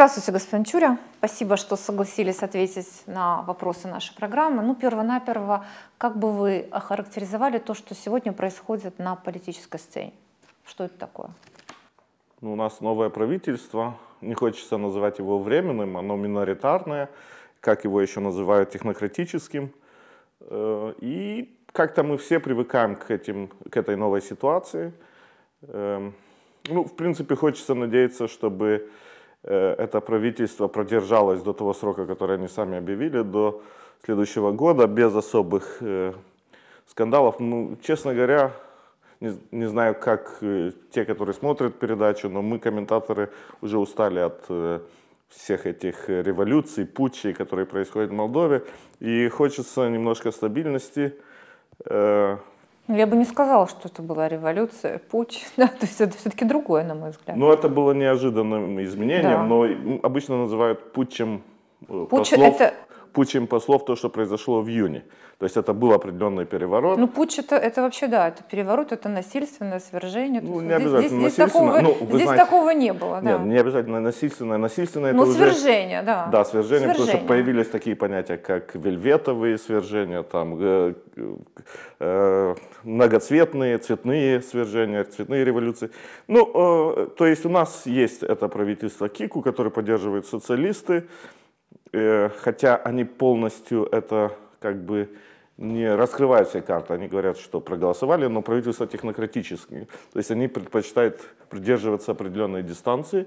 Здравствуйте, господин Чуря. Спасибо, что согласились ответить на вопросы нашей программы. Ну, перво-наперво, как бы вы охарактеризовали то, что сегодня происходит на политической сцене? Что это такое? Ну, у нас новое правительство. Не хочется называть его временным, оно миноритарное, как его еще называют, технократическим. Э, и как-то мы все привыкаем к, этим, к этой новой ситуации. Эм, ну, в принципе, хочется надеяться, чтобы Э, это правительство продержалось до того срока, который они сами объявили, до следующего года, без особых э, скандалов. Ну, честно говоря, не, не знаю, как э, те, которые смотрят передачу, но мы, комментаторы, уже устали от всех этих революций, путчей, которые происходят в Молдове, и хочется немножко стабильности. Ну, я бы не сказала, что это была революция, путь. Да, то есть это все-таки другое, на мой взгляд. Ну, это было неожиданным изменением, да. но обычно называют путчем э, Путч послов это путчем послов то, что произошло в июне. То есть это был определенный переворот. Ну, путч это, это вообще, да, это переворот, это насильственное свержение. Ну, не обязательно здесь, здесь, насильственное. Такого, ну, здесь знаете, такого не было. Да. Нет, не обязательно насильственное. Насильственное Но это ну, свержение, уже, да. Да, свержение, свержение, потому что появились такие понятия, как вельветовые свержения, там, э, э, многоцветные, цветные свержения, цветные революции. Ну, э, то есть у нас есть это правительство Кику, которое поддерживает социалисты, Э, хотя они полностью это как бы не раскрывают все карты. Они говорят, что проголосовали, но правительство технократическое. То есть они предпочитают придерживаться определенной дистанции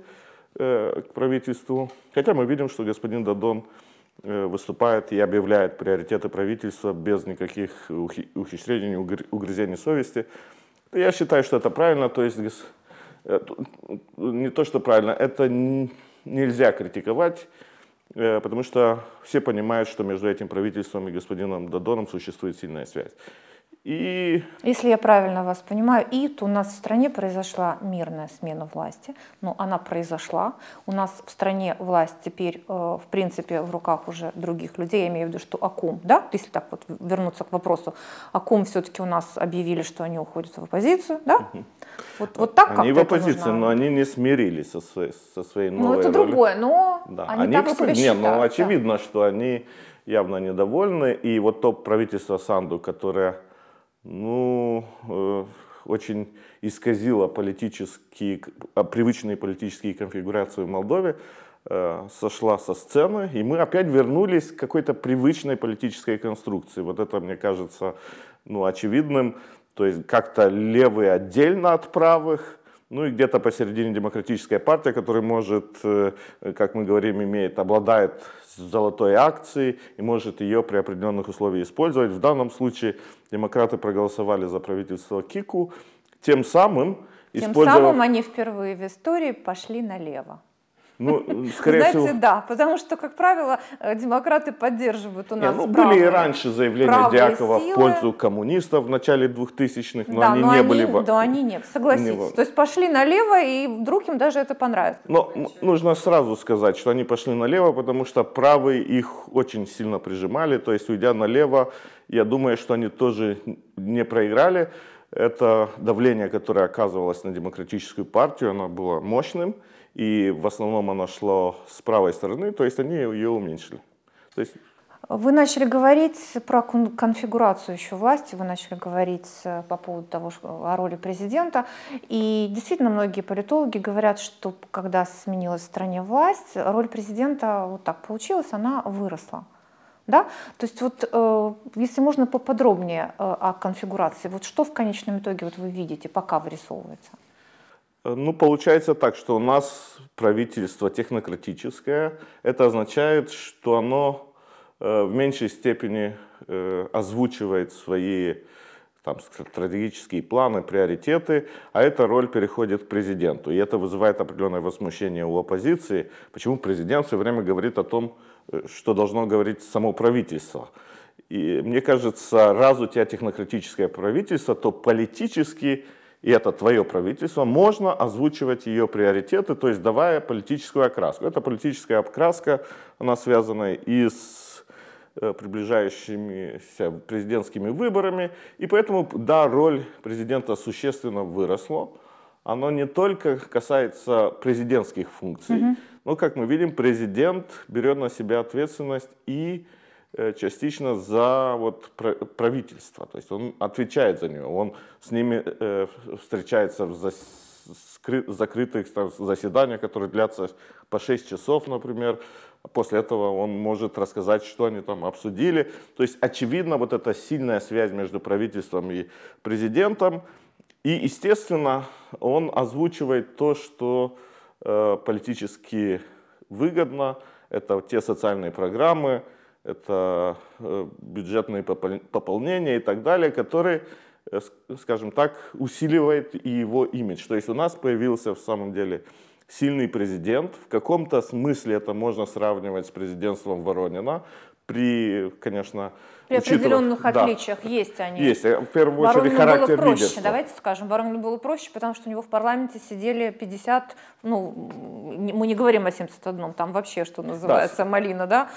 э, к правительству. Хотя мы видим, что господин Дадон э, выступает и объявляет приоритеты правительства без никаких ухи- ухищрений, угр- угрызений совести. Я считаю, что это правильно. То есть э, не то, что правильно, это нельзя критиковать Э, потому что все понимают, что между этим правительством и господином Дадоном существует сильная связь. И... Если я правильно вас понимаю, ит у нас в стране произошла мирная смена власти, но она произошла. У нас в стране власть теперь, э, в принципе, в руках уже других людей. Я имею в виду, что АКУМ, да, если так вот вернуться к вопросу, АКУМ все-таки у нас объявили, что они уходят в оппозицию, да? Угу. Вот, вот так они в оппозиции, нужно... но они не смирились со своей, со своей ну, новой Ну это роли. другое, но да. они, они так кстати, вот Не, ну очевидно, да. что они явно недовольны. И вот то правительство Санду, которое ну, э, очень исказила политические, а, привычные политические конфигурации в Молдове, э, сошла со сцены, и мы опять вернулись к какой-то привычной политической конструкции. Вот это, мне кажется, ну, очевидным. То есть как-то левые отдельно от правых, ну и где-то посередине демократическая партия, которая может, э, как мы говорим, имеет, обладает золотой акции и может ее при определенных условиях использовать. В данном случае демократы проголосовали за правительство Кику, тем самым тем использовав... самым они впервые в истории пошли налево. Ну, скорее Знаете, всего... да, потому что, как правило, э, демократы поддерживают у нас не, ну, правые, Были и раньше заявления правые Дьякова силы. в пользу коммунистов в начале 2000-х, но да, они но не они, были... Да, но они не согласитесь. Не... То есть пошли налево, и вдруг им даже это понравится. Но Значит. нужно сразу сказать, что они пошли налево, потому что правые их очень сильно прижимали, то есть уйдя налево, я думаю, что они тоже не проиграли. Это давление, которое оказывалось на демократическую партию, оно было мощным и в основном она шла с правой стороны, то есть они ее уменьшили. То есть... Вы начали говорить про конфигурацию еще власти, вы начали говорить э, по поводу того, о роли президента. И действительно многие политологи говорят, что когда сменилась в стране власть, роль президента вот так получилась, она выросла. Да? То есть вот, э, если можно поподробнее э, о конфигурации, вот что в конечном итоге вот вы видите, пока вырисовывается? Ну, получается так, что у нас правительство технократическое. Это означает, что оно э, в меньшей степени э, озвучивает свои там, стратегические планы, приоритеты, а эта роль переходит к президенту. И это вызывает определенное возмущение у оппозиции. Почему президент все время говорит о том, э, что должно говорить само правительство? И мне кажется, раз у тебя технократическое правительство, то политически и это твое правительство, можно озвучивать ее приоритеты, то есть давая политическую окраску. Эта политическая окраска, она связана и с э, приближающимися президентскими выборами, и поэтому, да, роль президента существенно выросла, оно не только касается президентских функций, угу. но, как мы видим, президент берет на себя ответственность и Э, частично за вот правительство, то есть он отвечает за него, он с ними э, встречается в закрытых заседаниях, которые длятся по 6 часов, например, после этого он может рассказать, что они там обсудили. То есть, очевидно, вот эта сильная связь между правительством и президентом. И, естественно, он озвучивает то, что э, политически выгодно. Это те социальные программы, это э, бюджетные пополнения и так далее, которые, э, скажем так, усиливает и его имидж. То есть у нас появился в самом деле сильный президент. В каком-то смысле это можно сравнивать с президентством Воронина при, конечно, при определенных отличиях да, есть они. Есть, в первую Баронину очередь характер было проще, лидерства. Давайте скажем, Баронину было проще, потому что у него в парламенте сидели 50, ну, мы не говорим о 71, там вообще, что называется, да. малина, да?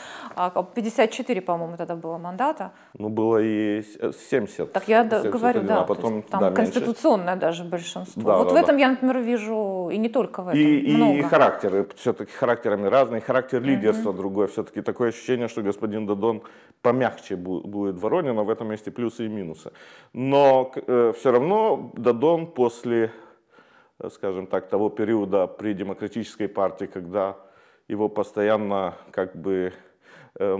54, а, по-моему, тогда было мандата. Ну, было и 70. Э, так я 71, говорю, а да, а потом, есть, там да, конституционное меньше. даже большинство. Да, вот да, в этом да. я, например, вижу и не только в этом. И, много. и характеры, все-таки характерами разные, характер лидерства mm другой. Все-таки такое ощущение, что господин Дадон помягче будет Воронина, в этом месте плюсы, и минусы. Но э, все равно Дадон после, э, скажем так, того периода при демократической партии, когда его постоянно как бы э,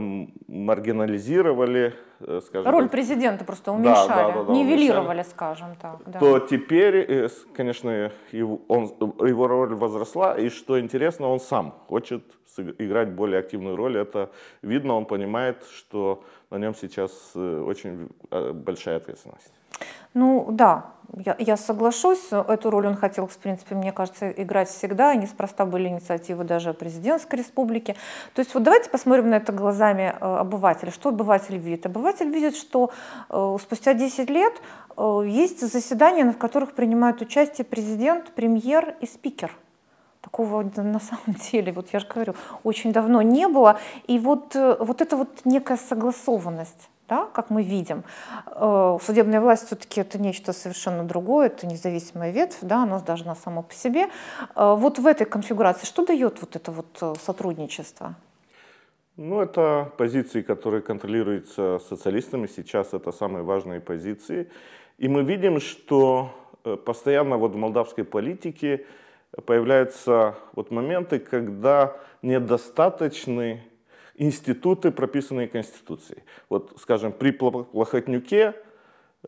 маргинализировали, Э, скажем Роль так, президента просто уменьшали, да, да, да, нивелировали, уменьшали, скажем так. Да. То теперь, э, конечно, его, он, его роль возросла, и что интересно, он сам хочет играть более активную роль. Это видно, он понимает, что на нем сейчас э, очень большая ответственность. Ну да, я, я соглашусь, э, эту роль он хотел, в принципе, мне кажется, играть всегда, и неспроста были инициативы даже президентской республики. То есть вот давайте посмотрим на это глазами э, обывателя. Что обыватель видит? Обыватель видит, что э, спустя 10 лет есть заседания, в которых принимают участие президент, премьер и спикер. Такого на самом деле, вот я же говорю, очень давно не было. И вот, вот это вот некая согласованность да, как мы видим. Э, судебная власть все-таки это нечто совершенно другое, это независимая ветвь, да, она должна сама по себе. Э, вот в этой конфигурации что дает вот это вот э, сотрудничество? Ну, это позиции, которые контролируются социалистами. Сейчас это самые важные позиции. И мы видим, что постоянно вот в молдавской политике появляются вот моменты, когда недостаточный институты, прописанные Конституцией. Вот, скажем, при Плохотнюке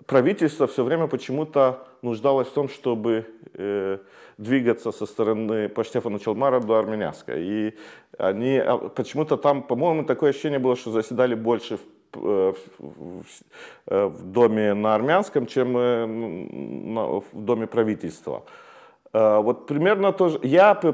правительство все время почему-то нуждалось в том, чтобы э, двигаться со стороны по Штефану Челмара до Армянска. И они а, почему-то там, по-моему, такое ощущение было, что заседали больше в э, э, в, доме на армянском, чем э, в доме правительства. Э, вот примерно тоже. Я э,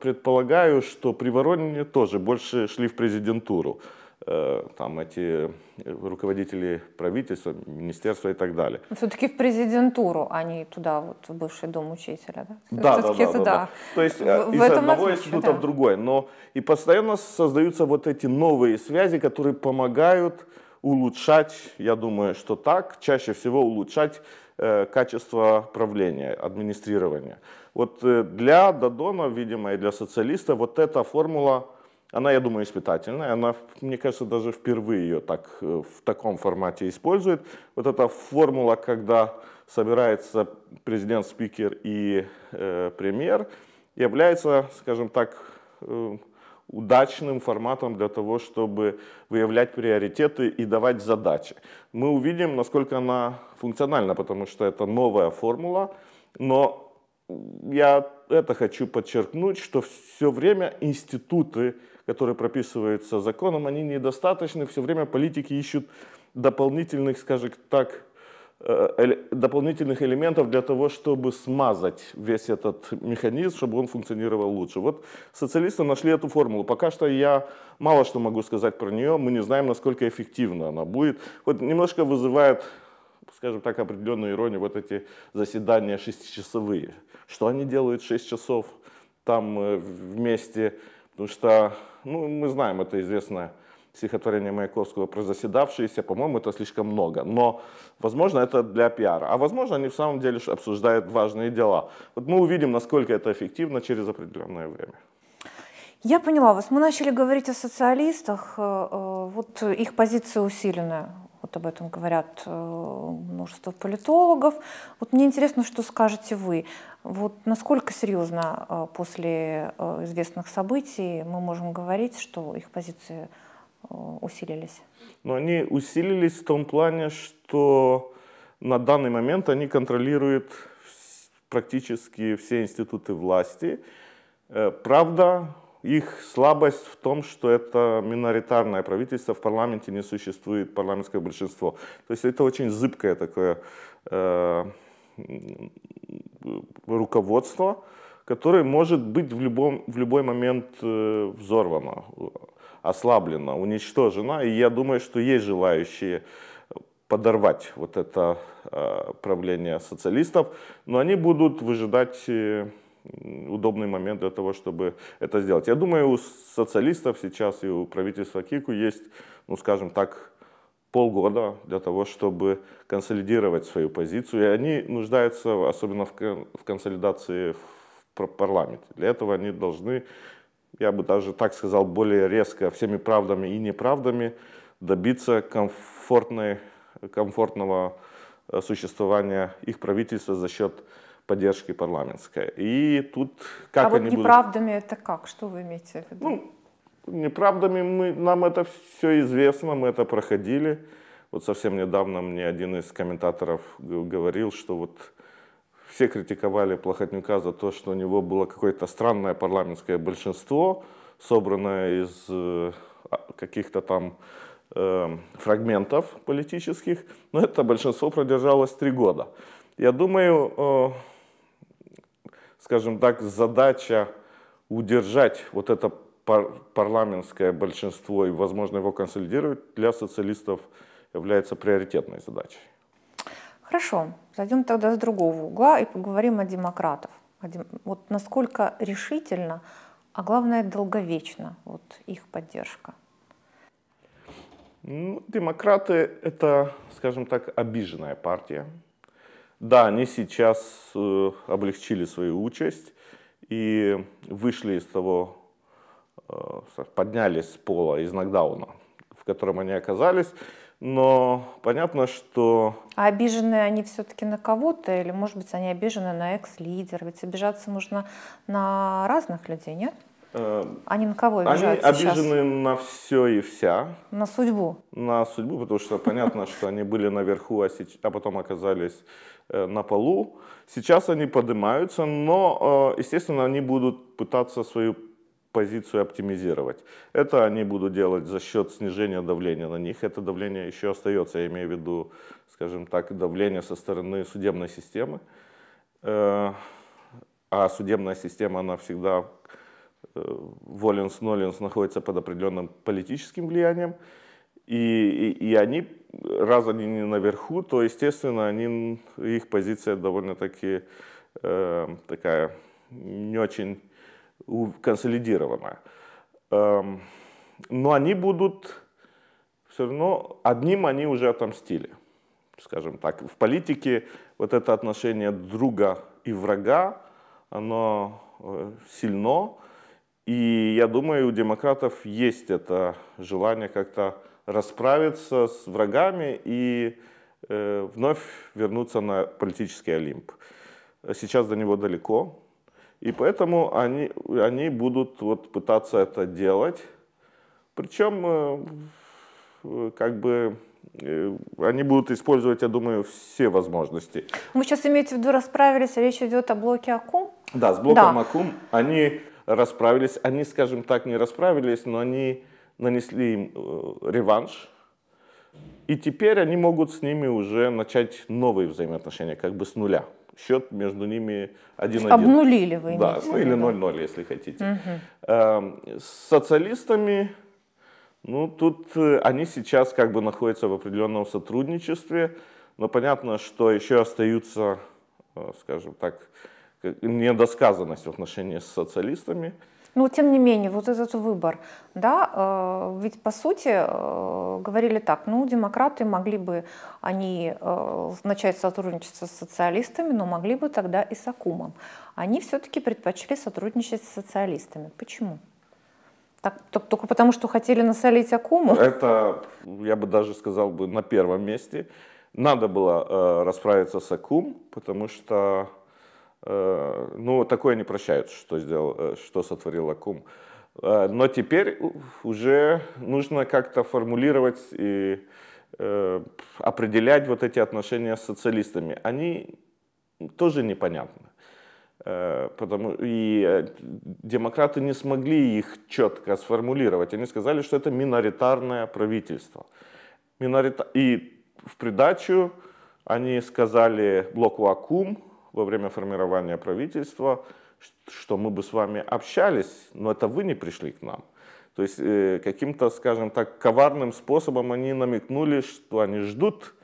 предполагаю, что при Воронине тоже больше шли в президентуру. Э, там эти руководители правительства, министерства и так далее. Ну, Все-таки в президентуру, а не туда, вот в бывший дом учителя. Да, да, да, да, да, да. То есть в, из в одного института да. в другой. Но и постоянно создаются вот эти новые связи, которые помогают улучшать, я думаю, что так, чаще всего улучшать Э, качество правления, администрирования. Вот э, для Дадона, видимо, и для социалиста вот эта формула, она, я думаю, испытательная. Она, мне кажется, даже впервые ее так, э, в таком формате использует. Вот эта формула, когда собирается президент, спикер и э, премьер, является, скажем так, э, удачным форматом для того, чтобы выявлять приоритеты и давать задачи. Мы увидим, насколько она функциональна, потому что это новая формула, но я это хочу подчеркнуть, что все время институты, которые прописываются законом, они недостаточны, все время политики ищут дополнительных, скажем так, Э, дополнительных элементов для того, чтобы смазать весь этот механизм, чтобы он функционировал лучше. Вот социалисты нашли эту формулу. Пока что я мало что могу сказать про нее, мы не знаем, насколько эффективна она будет. Вот немножко вызывает, скажем так, определенную иронию вот эти заседания шестичасовые. Что они делают 6 часов там э, вместе? Потому что, ну, мы знаем, это известная стихотворение Маяковского про заседавшиеся, по-моему, это слишком много. Но, возможно, это для пиара. А, возможно, они в самом деле обсуждают важные дела. Вот мы увидим, насколько это эффективно через определенное время. Я поняла вас. Мы начали говорить о социалистах. Э, э, вот их позиция усиленная. Вот об этом говорят э, множество политологов. Вот мне интересно, что скажете вы. Вот насколько серьезно после известных событий мы можем говорить, что их позиция Э, усилились? Но они усилились в том плане, что на данный момент они контролируют практически все институты власти. Э, правда, их слабость в том, что это миноритарное правительство, в парламенте не существует парламентское большинство. То есть это очень зыбкое такое э, руководство, которое может быть в, любом, в любой момент э, взорвано ослаблена, уничтожена. И я думаю, что есть желающие подорвать вот это э, правление социалистов, но они будут выжидать э, удобный момент для того, чтобы это сделать. Я думаю, у социалистов сейчас и у правительства Кику есть, ну скажем так, полгода для того, чтобы консолидировать свою позицию. И они нуждаются особенно в консолидации в парламенте. Для этого они должны я бы даже так сказал, более резко всеми правдами и неправдами добиться комфортной, комфортного э, существования их правительства за счет поддержки парламентской. И тут как а они вот неправдами будут... это как? Что вы имеете в виду? Ну, неправдами мы, нам это все известно, мы это проходили. Вот совсем недавно мне один из комментаторов говорил, что вот все критиковали Плохотнюка за то, что у него было какое-то странное парламентское большинство, собранное из э, а, каких-то там э, фрагментов политических, но это большинство продержалось три года. Я думаю, э, скажем так, задача удержать вот это пар парламентское большинство и, возможно, его консолидировать для социалистов является приоритетной задачей. Хорошо. Зайдем тогда с другого угла и поговорим о демократах. Вот насколько решительно, а главное долговечно вот их поддержка. Ну, демократы – это, скажем так, обиженная партия. Да, они сейчас э, облегчили свою участь и вышли из того, э, поднялись с пола, из нокдауна, в котором они оказались. Но понятно, что... А обижены они все-таки на кого-то? Или, может быть, они обижены на экс-лидера? Ведь обижаться можно на разных людей, нет? Они эм, а на кого обижаются Они обижены сейчас? на все и вся. На судьбу? На судьбу, потому что понятно, что они были наверху, а, сейчас, а потом оказались э, на полу. Сейчас они поднимаются, но, э, естественно, они будут пытаться свою позицию оптимизировать. Это они будут делать за счет снижения давления на них. Это давление еще остается, я имею в виду, скажем так, давление со стороны судебной системы. Э, а судебная система, она всегда, э, воленс-ноленс, находится под определенным политическим влиянием. И, и, и они, раз они не наверху, то, естественно, они, их позиция довольно-таки э, такая не очень консолидировано. Эм, но они будут все равно, одним они уже отомстили, скажем так. В политике вот это отношение друга и врага, оно э, сильно, и я думаю, у демократов есть это желание как-то расправиться с врагами и э, вновь вернуться на политический Олимп. Сейчас до него далеко, и поэтому они, они будут вот пытаться это делать. Причем, э, как бы, э, они будут использовать, я думаю, все возможности. Вы сейчас имеете в виду расправились, а речь идет о блоке АКУМ? Да, с блоком да. АКУМ они расправились. Они, скажем так, не расправились, но они нанесли им э, реванш. И теперь они могут с ними уже начать новые взаимоотношения, как бы с нуля счет между ними 1-1. Обнулили вы, Да, ну или 0-0, если хотите. Угу. С социалистами, ну тут э, они сейчас как бы находятся в определенном сотрудничестве, но понятно, что еще остаются, э, скажем так, недосказанность в отношении с социалистами. Но ну, тем не менее, вот этот выбор, да, э, ведь по сути э, говорили так, ну, демократы могли бы, они э, начать сотрудничество с социалистами, но могли бы тогда и с Акумом. Они все-таки предпочли сотрудничать с социалистами. Почему? Так, так, только потому, что хотели насолить Акуму? Это, я бы даже сказал бы, на первом месте. Надо было э, расправиться с Акум, потому что Э, ну, такое не прощают, что, сделал, э, что сотворил Акум. Э, но теперь уже нужно как-то формулировать и определять вот эти отношения с социалистами. Они тоже непонятны. Потому, и демократы не смогли их четко сформулировать. Они сказали, что это миноритарное правительство. Минорита... И в придачу они сказали блоку Акум, во время формирования правительства, что мы бы с вами общались, но это вы не пришли к нам. То есть э, каким-то, скажем так, коварным способом они намекнули, что они ждут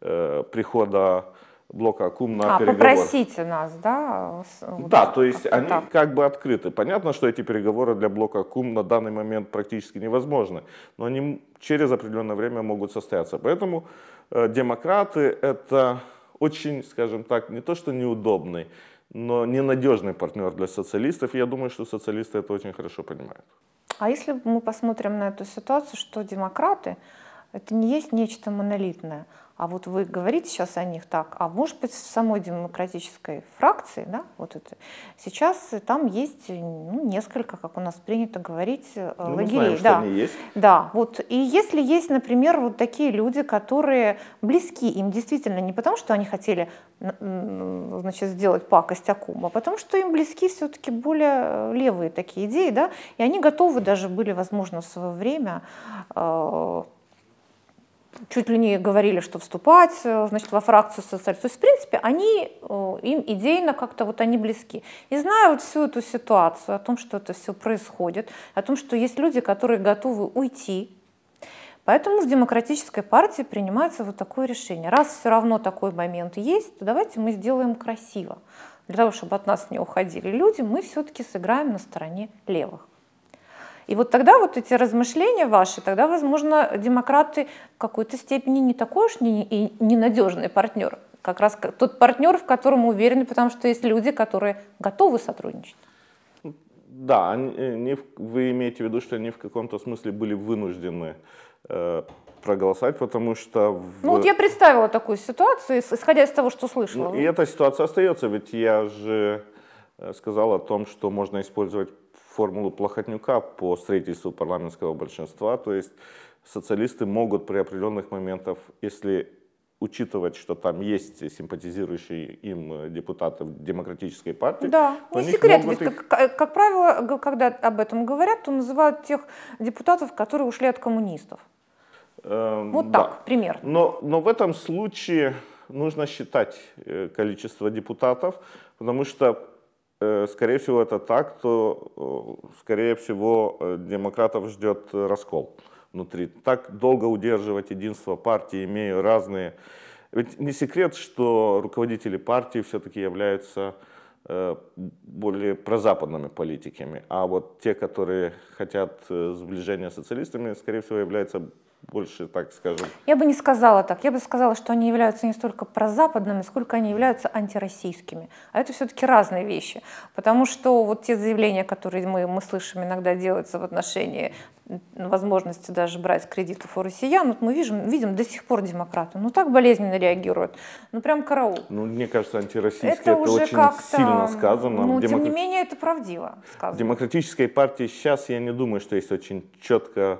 э, прихода блока АКУМ на а, переговоры. попросите нас, да? да, то есть они так. как бы открыты. Понятно, что эти переговоры для блока АКУМ на данный момент практически невозможны, но они через определенное время могут состояться. Поэтому э, демократы — это очень, скажем так, не то что неудобный, но ненадежный партнер для социалистов. Я думаю, что социалисты это очень хорошо понимают. А если мы посмотрим на эту ситуацию, что демократы это не есть нечто монолитное. А вот вы говорите сейчас о них так, а может быть в самой демократической фракции, да, вот это, сейчас там есть ну, несколько, как у нас принято говорить, э, ну, лагерей. знаем, да. они есть. да, вот. И если есть, например, вот такие люди, которые близки им действительно не потому, что они хотели значит, сделать пакость Акума, а потому что им близки все-таки более э, левые такие идеи, да, и они готовы даже были, возможно, в свое время э, чуть ли не говорили, что вступать э, значит, во фракцию социалистов. То есть, в принципе, они, э, им идейно как-то вот они близки. И зная вот всю эту ситуацию, о том, что это все происходит, о том, что есть люди, которые готовы уйти, Поэтому в демократической партии принимается вот такое решение. Раз все равно такой момент есть, то давайте мы сделаем красиво. Для того, чтобы от нас не уходили люди, мы все-таки сыграем на стороне левых. И вот тогда вот эти размышления ваши, тогда, возможно, демократы в какой-то степени не такой уж и ненадежный партнер. Как раз тот партнер, в котором мы уверены, потому что есть люди, которые готовы сотрудничать. Да, они, э, вы имеете в виду, что они в каком-то смысле были вынуждены э, проголосовать, потому что... В... Ну вот я представила такую ситуацию, исходя из того, что слышала. Ну, и эта ситуация остается, ведь я же э, сказал о том, что можно использовать формулу Плохотнюка по строительству парламентского большинства. То есть социалисты могут при определенных моментах, если учитывать, что там есть симпатизирующие им депутаты демократической партии. Да, не секрет, ведь их... как, как правило, когда об этом говорят, то называют тех депутатов, которые ушли от коммунистов. Эм, вот да. так, пример. Но, но в этом случае нужно считать э, количество депутатов, потому что Э, скорее всего, это так, то, э, скорее всего, э, демократов ждет раскол внутри. Так долго удерживать единство партии, имея разные... Ведь не секрет, что руководители партии все-таки являются более прозападными политиками, а вот те, которые хотят сближения с социалистами, скорее всего, являются больше, так скажем. Я бы не сказала так. Я бы сказала, что они являются не столько прозападными, сколько они являются антироссийскими. А это все-таки разные вещи. Потому что вот те заявления, которые мы, мы слышим иногда делаются в отношении возможности даже брать кредитов у россиян, вот мы видим, видим до сих пор демократы, ну так болезненно реагируют, ну прям караул. Ну, мне кажется, антироссийское это, это уже очень сильно сказано. Ну, Демок... тем не менее, это правдиво сказано. демократической партии сейчас, я не думаю, что есть очень четко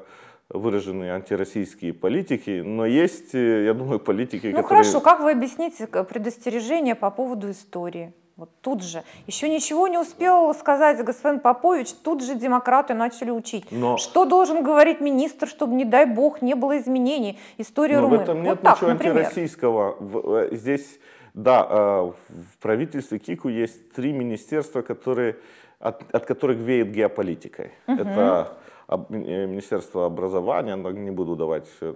выраженные антироссийские политики, но есть, э, я думаю, политики, ну, которые... Ну хорошо, как вы объясните э, предостережение по поводу истории? Вот тут же. Еще ничего не успел сказать господин Попович, тут же демократы начали учить. Но... Что должен говорить министр, чтобы, не дай бог, не было изменений? истории Румынии. в этом нет вот так, ничего например. антироссийского. Э, здесь, да, в правительстве Кику есть три министерства, которые, от, от которых веет геополитикой. Угу. Это Э, Министерство образования, не буду давать э,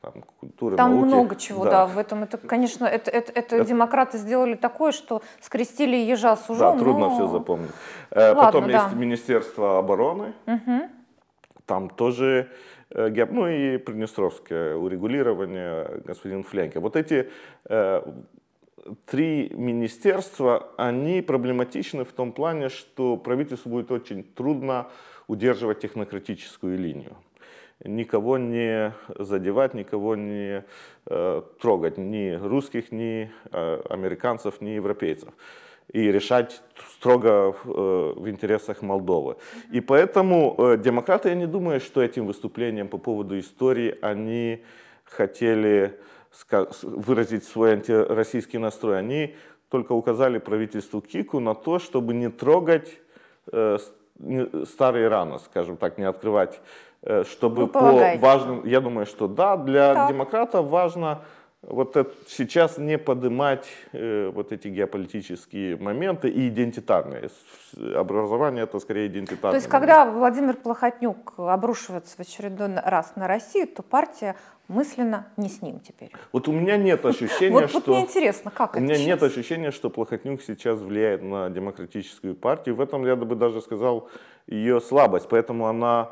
там, культуры, Там науки. много чего, да. да, в этом. Это, конечно, это, это, это, это демократы сделали такое, что скрестили ежа с ужом. Да, трудно но... все запомнить. Э, Ладно, Потом да. есть Министерство обороны. Угу. Там тоже ну и Приднестровское урегулирование господин Фленко. Вот эти три министерства, они проблематичны в том плане, что правительству будет очень трудно удерживать технократическую линию. Никого не задевать, никого не э, трогать, ни русских, ни э, американцев, ни европейцев и решать строго в э, интересах Молдовы. И поэтому э, демократы, я не думаю, что этим выступлением по поводу истории они хотели выразить свой антироссийский настрой. Они только указали правительству Кику на то, чтобы не трогать э, старые раны, скажем так, не открывать, э, чтобы ну, по важным... Я думаю, что да, для так. демократа важно вот это, сейчас не поднимать э, вот эти геополитические моменты и идентитарные. Образование это скорее идентитарное. То есть, момент. когда Владимир Плохотнюк обрушивается в очередной раз на Россию, то партия мысленно не с ним теперь. Вот у меня нет ощущения, вот, что... Вот мне интересно, как У меня сейчас? нет ощущения, что Плохотнюк сейчас влияет на демократическую партию. В этом, я бы даже сказал, ее слабость. Поэтому она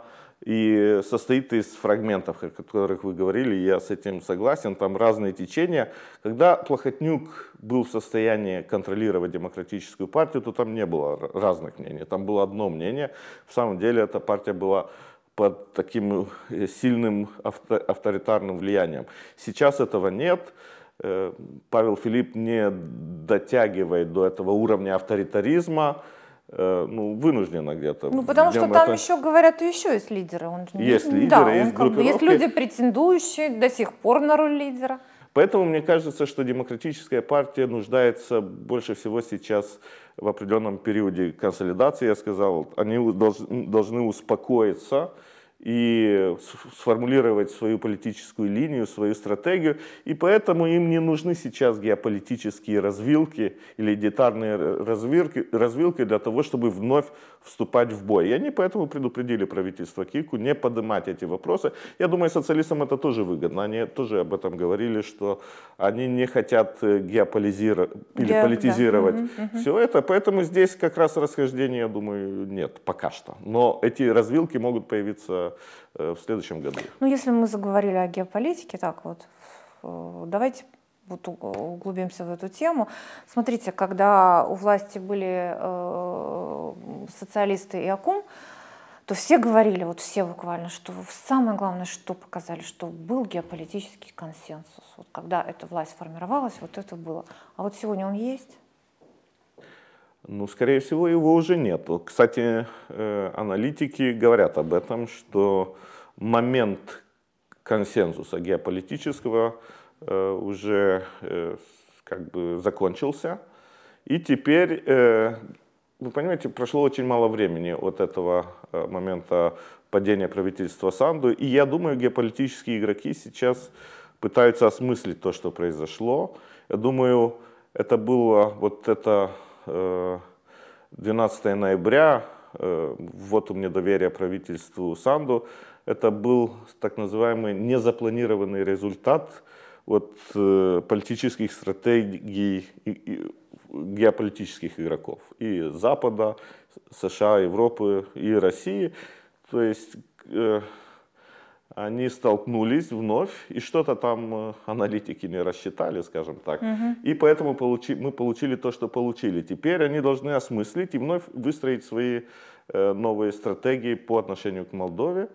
и состоит из фрагментов, о которых вы говорили, я с этим согласен, там разные течения. Когда Плохотнюк был в состоянии контролировать демократическую партию, то там не было разных мнений, там было одно мнение. В самом деле эта партия была под таким э, сильным авторитарным влиянием. Сейчас этого нет. Э, Павел Филипп не дотягивает до этого уровня авторитаризма, Э, ну, вынуждена где-то. Ну, потому что там это... еще, говорят, еще есть лидеры. Он... Есть лидеры, да, есть он, группировки. Есть люди, претендующие до сих пор на роль лидера. Поэтому мне кажется, что демократическая партия нуждается больше всего сейчас в определенном периоде консолидации, я сказал. Они должны успокоиться, и сформулировать свою политическую линию, свою стратегию. И поэтому им не нужны сейчас геополитические развилки или детарные э, развилки, развилки для того, чтобы вновь вступать в бой. И они поэтому предупредили правительство Кику не поднимать эти вопросы. Я думаю, социалистам это тоже выгодно. Они тоже об этом говорили, что они не хотят э, геополитизировать Ге... политизировать да. угу, угу. все это. Поэтому здесь как раз расхождения, я думаю, нет пока что. Но эти развилки могут появиться э, в следующем году. Ну, если мы заговорили о геополитике, так вот, э, давайте вот углубимся в эту тему. Смотрите, когда у власти были э, социалисты и АКУМ, то все говорили, вот все буквально, что самое главное, что показали, что был геополитический консенсус. Вот когда эта власть формировалась, вот это было. А вот сегодня он есть? Ну, скорее всего, его уже нет. Кстати, э, аналитики говорят об этом, что момент консенсуса геополитического Э, уже э, как бы закончился. И теперь, э, вы понимаете, прошло очень мало времени от этого момента падения правительства Санду. И я думаю, геополитические игроки сейчас пытаются осмыслить то, что произошло. Я думаю, это было вот это 12 ноября, вот у меня доверие правительству Санду, это был так называемый незапланированный результат вот э, политических стратегий и, и геополитических игроков и Запада, США, Европы и России. То есть э, они столкнулись вновь, и что-то там э, аналитики не рассчитали, скажем так. Угу. И поэтому получи, мы получили то, что получили. Теперь они должны осмыслить и вновь выстроить свои э, новые стратегии по отношению к Молдове.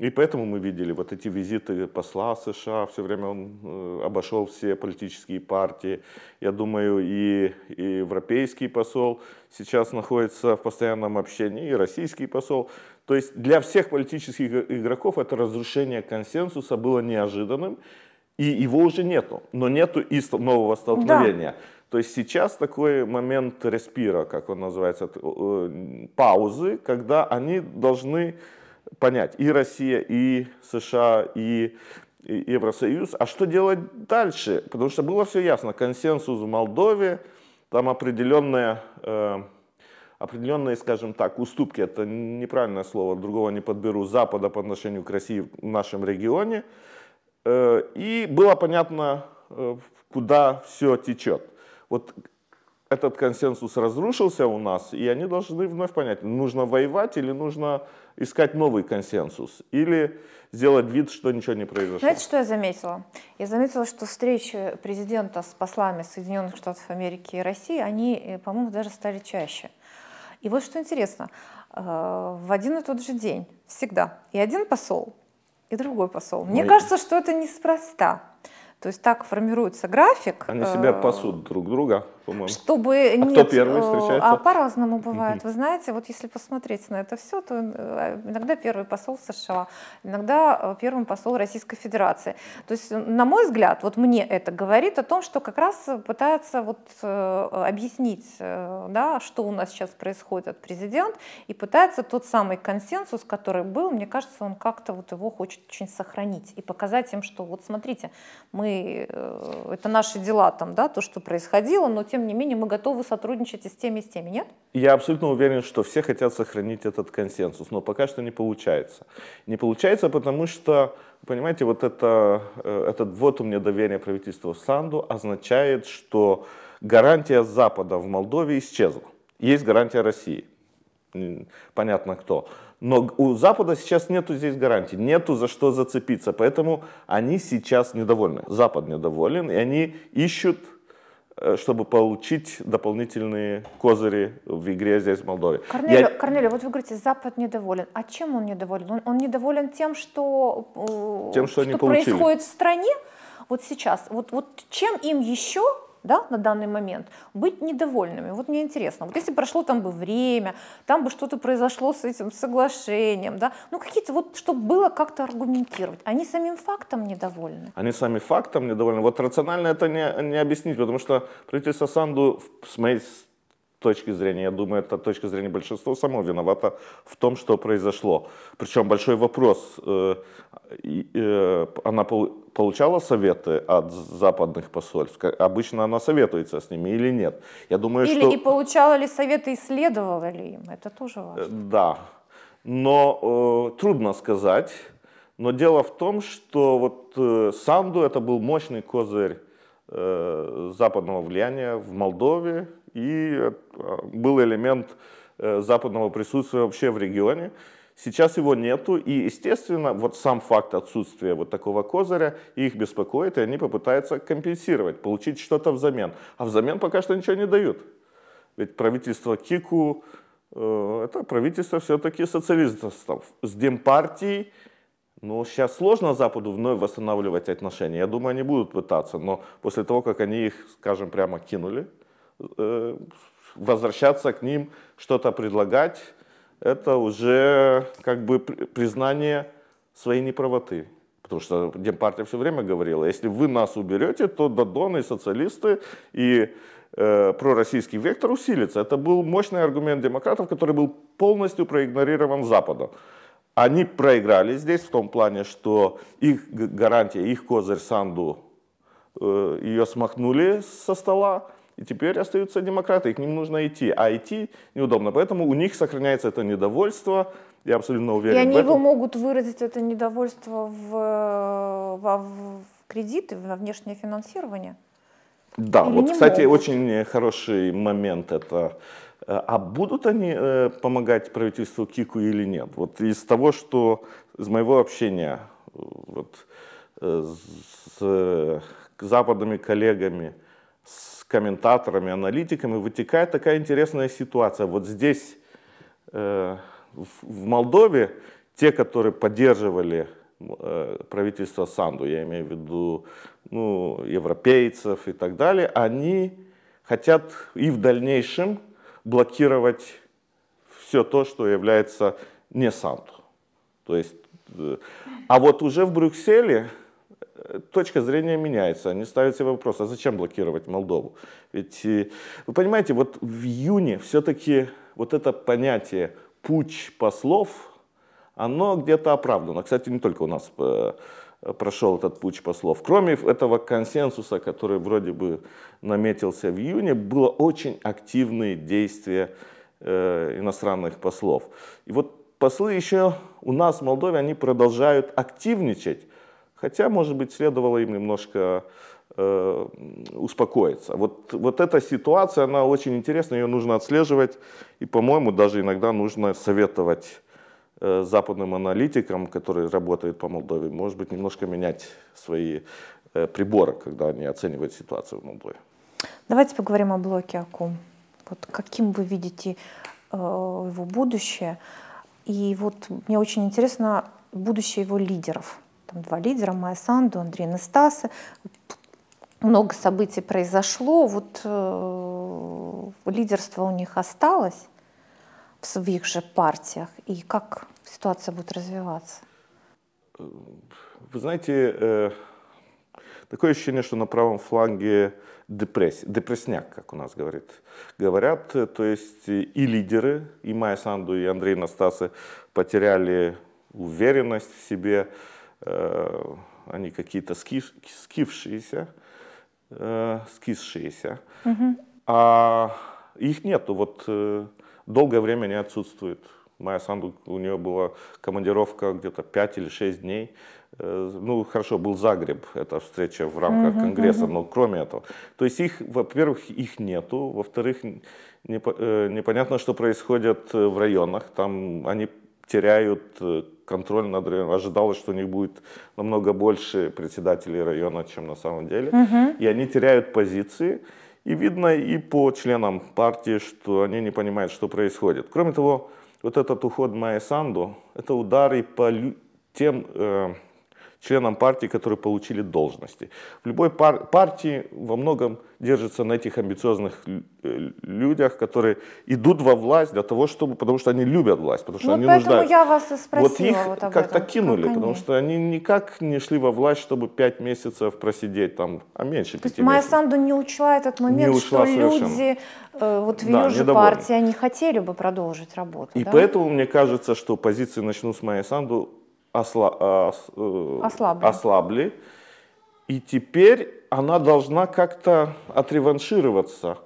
И поэтому мы видели вот эти визиты посла США, все время он э, обошел все политические партии. Я думаю, и, и европейский посол сейчас находится в постоянном общении, и российский посол. То есть для всех политических игроков это разрушение консенсуса было неожиданным, и его уже нету, но нету и нового столкновения. Да. То есть сейчас такой момент респира, как он называется, э, паузы, когда они должны понять и Россия, и США, и Евросоюз. А что делать дальше? Потому что было все ясно. Консенсус в Молдове, там определенные, э, определенные, скажем так, уступки, это неправильное слово, другого не подберу, Запада по отношению к России в нашем регионе. Э, и было понятно, э, куда все течет. Вот этот консенсус разрушился у нас, и они должны вновь понять, нужно воевать или нужно искать новый консенсус, или сделать вид, что ничего не произошло. Знаете, что я заметила? Я заметила, что встречи президента с послами Соединенных Штатов Америки и России, они, э, по-моему, даже стали чаще. И вот что интересно, э, в один и тот же день всегда и один посол, и другой посол. Мне Мы... кажется, что это неспроста. То есть так формируется график. Они себя э, пасут друг друга, по-моему. Чтобы а нет, кто первый э, встречается? А по-разному бывает. Вы знаете, вот если посмотреть на это все, то э, иногда первый посол США, иногда первым посол Российской Федерации. То есть, на мой взгляд, вот мне это говорит о том, что как раз пытается вот объяснить, да, что у нас сейчас происходит от президент, и пытается тот самый консенсус, который был, мне кажется, он как-то вот его хочет очень сохранить и показать им, что вот смотрите, мы Э, это наши дела там, да, то, что происходило, но тем не менее мы готовы сотрудничать и с теми, и с теми, нет? Я абсолютно уверен, что все хотят сохранить этот консенсус, но пока что не получается. Не получается, потому что, понимаете, вот это, э, этот вот у меня доверие правительства в Санду означает, что гарантия Запада в Молдове исчезла. Есть гарантия России понятно кто. Но у Запада сейчас нету здесь гарантий, нету за что зацепиться, поэтому они сейчас недовольны. Запад недоволен, и они ищут э, чтобы получить дополнительные козыри в игре здесь в Молдове. Корнелю, Я... Корнелю вот вы говорите, Запад недоволен. А чем он недоволен? Он, он недоволен тем, что, э, тем, что, что происходит в стране вот сейчас. Вот, вот чем им еще да, на данный момент, быть недовольными. Вот мне интересно, вот если прошло там бы время, там бы что-то произошло с этим соглашением, да, ну какие-то вот, чтобы было как-то аргументировать. Они самим фактом недовольны. Они сами фактом недовольны. Вот рационально это не, не объяснить, потому что правительство Санду, с моей точки зрения, я думаю, это точка зрения большинства, само виновата в том, что произошло. Причем большой вопрос, э, э, она получала советы от западных посольств? Обычно она советуется с ними или нет? Я думаю, или что... и получала ли советы, и следовала ли им? Это тоже э, важно. Да, но трудно сказать. Но дело в том, что вот Санду это был мощный козырь западного влияния в Молдове, и э, был элемент э, западного присутствия вообще в регионе. Сейчас его нету, и, естественно, вот сам факт отсутствия вот такого козыря их беспокоит, и они попытаются компенсировать, получить что-то взамен. А взамен пока что ничего не дают. Ведь правительство Кику, э, это правительство все-таки социалистов с Демпартией, ну, сейчас сложно Западу вновь восстанавливать отношения. Я думаю, они будут пытаться, но после того, как они их, скажем прямо, кинули, Э, возвращаться к ним, что-то предлагать, это уже как бы признание своей неправоты. Потому что Демпартия все время говорила, если вы нас уберете, то Дадоны, социалисты и э, пророссийский вектор усилится. Это был мощный аргумент демократов, который был полностью проигнорирован Западом. Они проиграли здесь в том плане, что их гарантия, их козырь Санду, э, ее смахнули со стола, и теперь остаются демократы, и к ним нужно идти. А идти неудобно. Поэтому у них сохраняется это недовольство. Я абсолютно уверен. И они в этом. его могут выразить это недовольство в, э, в, в кредиты, на внешнее финансирование. Да, Или вот, кстати, могут? очень хороший момент это. Э, а будут они э, помогать правительству Кику или нет? Вот из того, что из моего общения э, вот, э, с э, западными коллегами, с комментаторами, аналитиками, вытекает такая интересная ситуация. Вот здесь, э, в Молдове, те, которые поддерживали э, правительство Санду, я имею в виду ну, европейцев и так далее, они хотят и в дальнейшем блокировать все то, что является не Санду. То есть, э, а вот уже в Брюсселе точка зрения меняется. Они ставят себе вопрос, а зачем блокировать Молдову? Ведь, э, вы понимаете, вот в июне все-таки вот это понятие «путь послов», оно где-то оправдано. Кстати, не только у нас э, прошел этот путь послов. Кроме этого консенсуса, который вроде бы наметился в июне, было очень активные действия э, иностранных послов. И вот послы еще у нас в Молдове, они продолжают активничать Хотя, может быть, следовало им немножко э, успокоиться. Вот, вот эта ситуация, она очень интересна, ее нужно отслеживать. И, по-моему, даже иногда нужно советовать э, западным аналитикам, которые работают по Молдове, может быть, немножко менять свои э, приборы, когда они оценивают ситуацию в Молдове. Давайте поговорим о блоке АКУМ. Вот каким вы видите э, его будущее? И вот мне очень интересно будущее его лидеров – там два лидера, Майя Санду, Андрей Настасы, много событий произошло, вот э, лидерство у них осталось в своих же партиях, и как ситуация будет развиваться? Вы знаете, э, такое ощущение, что на правом фланге депрессия, депрессняк, как у нас говорит, говорят, то есть и лидеры, и Майя Санду, и Андрей Настасы потеряли уверенность в себе, Э, они какие-то скив, скившиеся, э, скисшиеся, угу. а их нету. Вот э, долгое время они отсутствуют. Майя Санду, у нее была командировка где-то 5 или 6 дней. Э, ну, хорошо, был Загреб, эта встреча в рамках угу, Конгресса, угу. но кроме этого. То есть их, во-первых, их нету, во-вторых, э, непонятно, что происходит в районах. Там они теряют э, контроль над районом. Ожидалось, что у них будет намного больше председателей района, чем на самом деле. Угу. И они теряют позиции. И видно и по членам партии, что они не понимают, что происходит. Кроме того, вот этот уход Майя Санду, это удары по тем э, членам партии, которые получили должности. В любой пар партии во многом держится на этих амбициозных э, людях, которые идут во власть для того, чтобы, потому что они любят власть, потому что вот они нуждаются. я вас и спросила вот их вот как-то кинули, как потому что они никак не шли во власть, чтобы пять месяцев просидеть там, а меньше пяти месяцев. То есть Майя Санду не учла этот момент, не что совершенно. люди э, вот в да, ее же партии, они хотели бы продолжить работу. И да? поэтому мне кажется, что позиции начнут с Майя Санду осла, ос, а, э, ослабли. ослабли. И теперь она должна как-то отреваншироваться.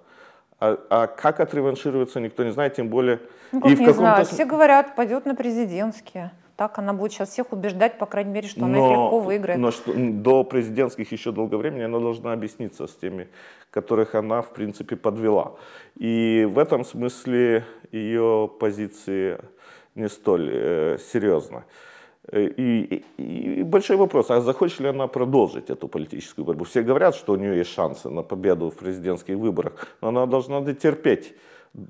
А, а как отреваншироваться, никто не знает, тем более... Ну, как и не в каком знаю, все говорят, пойдет на президентские. Так она будет сейчас всех убеждать, по крайней мере, что но, она их легко выиграет. Но что, до президентских еще долго времени она должна объясниться с теми, которых она, в принципе, подвела. И в этом смысле ее позиции не столь э, серьезны. Э, и, и, и большой вопрос, а захочет ли она продолжить эту политическую борьбу? Все говорят, что у нее есть шансы на победу в президентских выборах, но она должна терпеть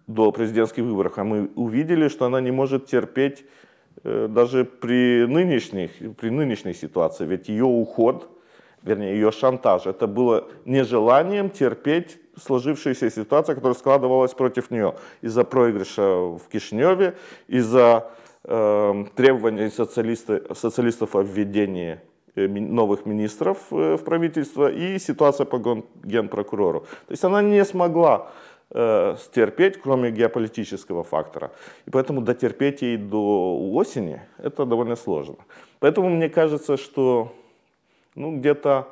до президентских выборов. А мы увидели, что она не может терпеть э, даже при, нынешних, при нынешней ситуации. Ведь ее уход, вернее, ее шантаж, это было нежеланием терпеть сложившаяся ситуация, которая складывалась против нее из-за проигрыша в Кишиневе, из-за э, эм, требований социалисты, социалистов о введении э, новых министров э, в правительство и ситуация по генпрокурору. То есть она не смогла э, стерпеть, кроме геополитического фактора. И поэтому дотерпеть ей до осени это довольно сложно. Поэтому мне кажется, что ну, где-то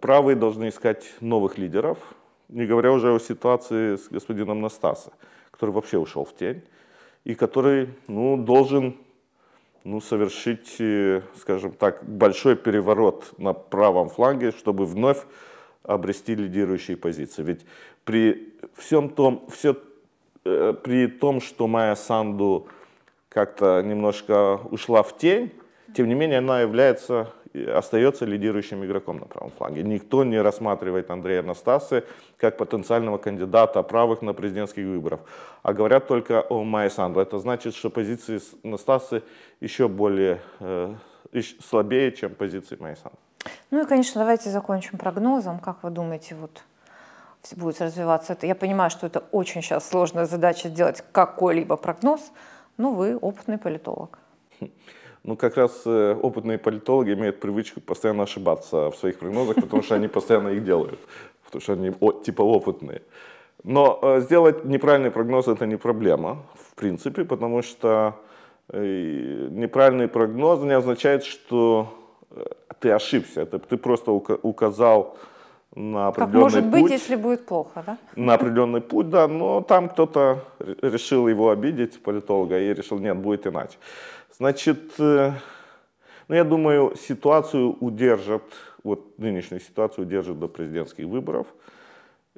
правые должны искать новых лидеров, не говоря уже о ситуации с господином Настаса, который вообще ушел в тень и который ну, должен ну, совершить, э, скажем так, большой переворот на правом фланге, чтобы вновь обрести лидирующие позиции. Ведь при всем том, все, э, при том, что Майя Санду как-то немножко ушла в тень, тем не менее она является остается лидирующим игроком на правом фланге. Никто не рассматривает Андрея Настасы как потенциального кандидата правых на президентских выборах, а говорят только о Майе Сандро. Это значит, что позиции Настасы еще более э, слабее, чем позиции Майе Сандро. Ну и, конечно, давайте закончим прогнозом. Как вы думаете, вот будет развиваться это? Я понимаю, что это очень сейчас сложная задача сделать какой-либо прогноз, но вы опытный политолог. Ну как раз э, опытные политологи имеют привычку постоянно ошибаться в своих прогнозах, потому что они постоянно их делают, потому что они о, типа опытные. Но э, сделать неправильный прогноз это не проблема, в принципе, потому что э, неправильный прогноз не означает, что ты ошибся, это ты просто указал на определенный как может путь, быть, если будет плохо, да? На определенный путь, да, но там кто-то решил его обидеть, политолога, и решил, нет, будет иначе. Значит, э, ну, я думаю, ситуацию удержат, вот нынешнюю ситуацию удержат до президентских выборов.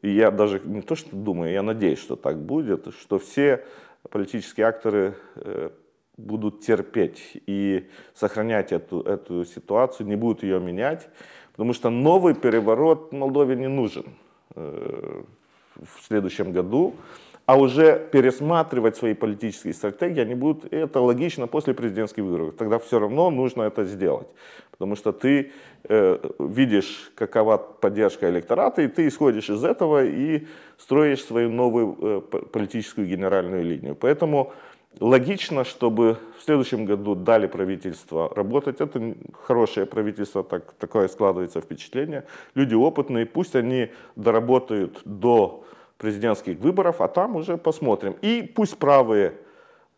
И я даже не то что думаю, я надеюсь, что так будет, что все политические акторы э, будут терпеть и сохранять эту, эту ситуацию, не будут ее менять, потому что новый переворот Молдове не нужен э, в следующем году а уже пересматривать свои политические стратегии они будут, это логично, после президентских выборов. Тогда все равно нужно это сделать, потому что ты э, видишь, какова поддержка электората, и ты исходишь из этого и строишь свою новую э, политическую генеральную линию. Поэтому логично, чтобы в следующем году дали правительство работать. Это хорошее правительство, так, такое складывается впечатление. Люди опытные, пусть они доработают до президентских выборов, а там уже посмотрим. И пусть правые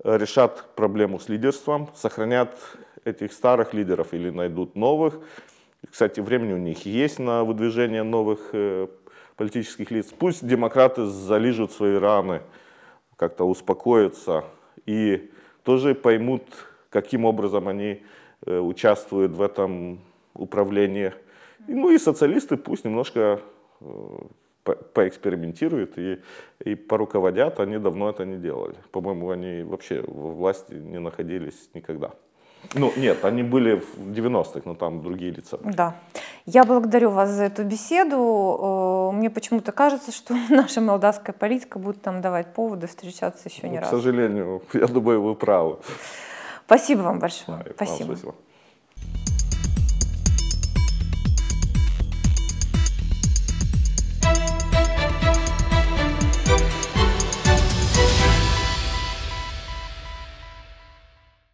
э, решат проблему с лидерством, сохранят этих старых лидеров или найдут новых. Кстати, времени у них есть на выдвижение новых э, политических лиц. Пусть демократы залижут свои раны, как-то успокоятся и тоже поймут, каким образом они э, участвуют в этом управлении. Ну и социалисты пусть немножко по поэкспериментируют и, и поруководят, они давно это не делали. По-моему, они вообще в власти не находились никогда. Ну, нет, они были в 90-х, но там другие лица. Да. Я благодарю вас за эту беседу. Э, мне почему-то кажется, что наша молдавская политика будет там давать поводы встречаться еще ну, не к раз. К сожалению, я думаю, вы правы. Спасибо вам большое. спасибо. Вам спасибо.